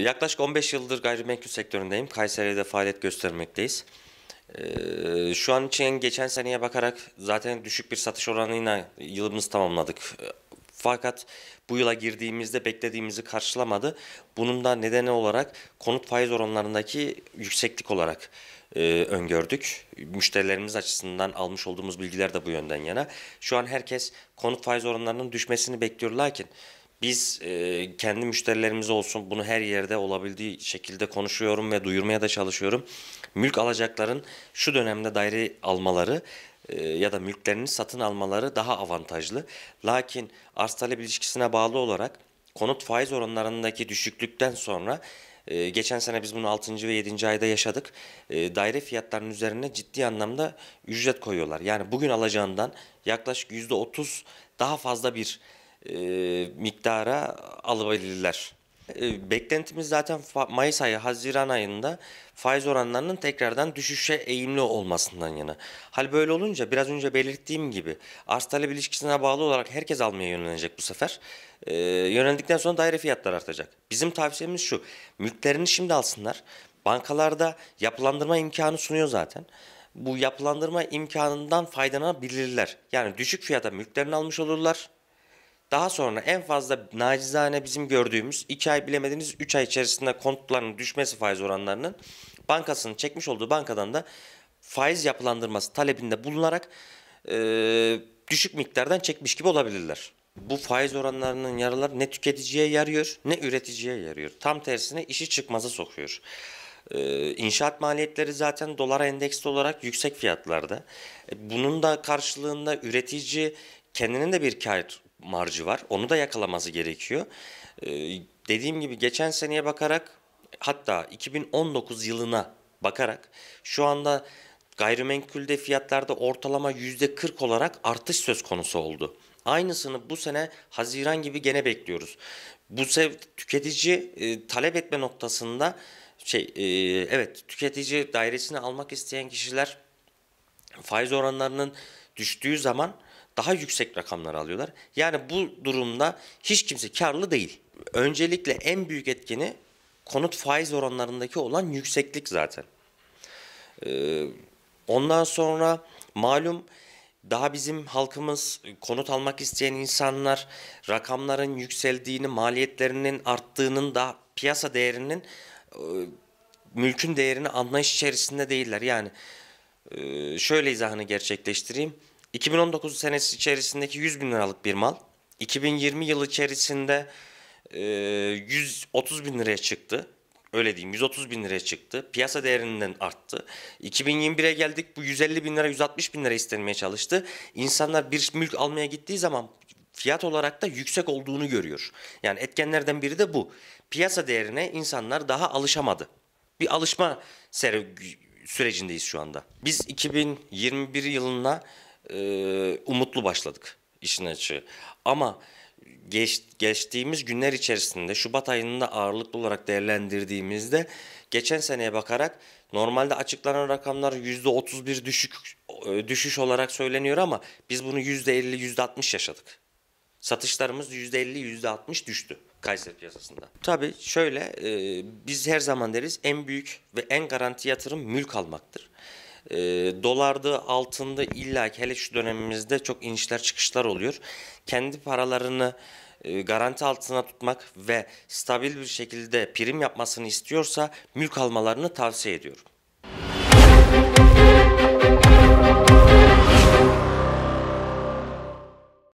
Yaklaşık 15 yıldır gayrimenkul sektöründeyim. Kayseri'de faaliyet göstermekteyiz. Ee, şu an için geçen seneye bakarak zaten düşük bir satış oranıyla yılımızı tamamladık. Fakat bu yıla girdiğimizde beklediğimizi karşılamadı. Bunun da nedeni olarak konut faiz oranlarındaki yükseklik olarak e, öngördük. Müşterilerimiz açısından almış olduğumuz bilgiler de bu yönden yana. Şu an herkes konut faiz oranlarının düşmesini bekliyor lakin biz e, kendi müşterilerimiz olsun bunu her yerde olabildiği şekilde konuşuyorum ve duyurmaya da çalışıyorum. Mülk alacakların şu dönemde daire almaları e, ya da mülklerini satın almaları daha avantajlı. Lakin arz talep ilişkisine bağlı olarak konut faiz oranlarındaki düşüklükten sonra ee, geçen sene biz bunu 6. ve 7. ayda yaşadık. Ee, daire fiyatlarının üzerine ciddi anlamda ücret koyuyorlar. Yani bugün alacağından yaklaşık %30 daha fazla bir e, miktara alabilirler. E, beklentimiz zaten Mayıs ayı, Haziran ayında faiz oranlarının tekrardan düşüşe eğimli olmasından yana. Hal böyle olunca biraz önce belirttiğim gibi arz talep ilişkisine bağlı olarak herkes almaya yönelecek bu sefer. E, yöneldikten sonra daire fiyatlar artacak. Bizim tavsiyemiz şu, mülklerini şimdi alsınlar. Bankalarda yapılandırma imkanı sunuyor zaten bu yapılandırma imkanından faydalanabilirler. Yani düşük fiyata mülklerini almış olurlar. Daha sonra en fazla nacizane bizim gördüğümüz 2 ay bilemediniz 3 ay içerisinde kontlarının düşmesi faiz oranlarının bankasının çekmiş olduğu bankadan da faiz yapılandırması talebinde bulunarak e, düşük miktardan çekmiş gibi olabilirler. Bu faiz oranlarının yaraları ne tüketiciye yarıyor ne üreticiye yarıyor. Tam tersine işi çıkmaza sokuyor. Ee, inşaat maliyetleri zaten dolara endeksli olarak yüksek fiyatlarda. E, bunun da karşılığında üretici kendine de bir kar marjı var. Onu da yakalaması gerekiyor. Ee, dediğim gibi geçen seneye bakarak hatta 2019 yılına bakarak şu anda gayrimenkulde fiyatlarda ortalama %40 olarak artış söz konusu oldu. Aynısını bu sene Haziran gibi gene bekliyoruz. Bu sev tüketici e, talep etme noktasında şey e, evet tüketici dairesini almak isteyen kişiler faiz oranlarının düştüğü zaman daha yüksek rakamlar alıyorlar. Yani bu durumda hiç kimse karlı değil. Öncelikle en büyük etkeni konut faiz oranlarındaki olan yükseklik zaten. Ee, ondan sonra malum daha bizim halkımız konut almak isteyen insanlar rakamların yükseldiğini, maliyetlerinin arttığının da piyasa değerinin e, mülkün değerini anlayış içerisinde değiller. Yani e, şöyle izahını gerçekleştireyim. 2019 senesi içerisindeki 100 bin liralık bir mal 2020 yılı içerisinde e, 130 bin liraya çıktı. Öyle diyeyim 130 bin liraya çıktı. Piyasa değerinden arttı. 2021'e geldik bu 150 bin lira 160 bin lira istenmeye çalıştı. İnsanlar bir mülk almaya gittiği zaman fiyat olarak da yüksek olduğunu görüyor. Yani etkenlerden biri de bu. Piyasa değerine insanlar daha alışamadı. Bir alışma sürecindeyiz şu anda. Biz 2021 yılına e, umutlu başladık işin açığı. Ama geç, geçtiğimiz günler içerisinde Şubat ayının da ağırlıklı olarak değerlendirdiğimizde geçen seneye bakarak normalde açıklanan rakamlar %31 düşük e, düşüş olarak söyleniyor ama biz bunu %50 %60 yaşadık. Satışlarımız %50 %60 düştü Kayseri piyasasında. Tabii şöyle e, biz her zaman deriz en büyük ve en garanti yatırım mülk almaktır. E, dolarda altında illa hele şu dönemimizde çok inişler çıkışlar oluyor. Kendi paralarını e, garanti altına tutmak ve stabil bir şekilde prim yapmasını istiyorsa mülk almalarını tavsiye ediyorum.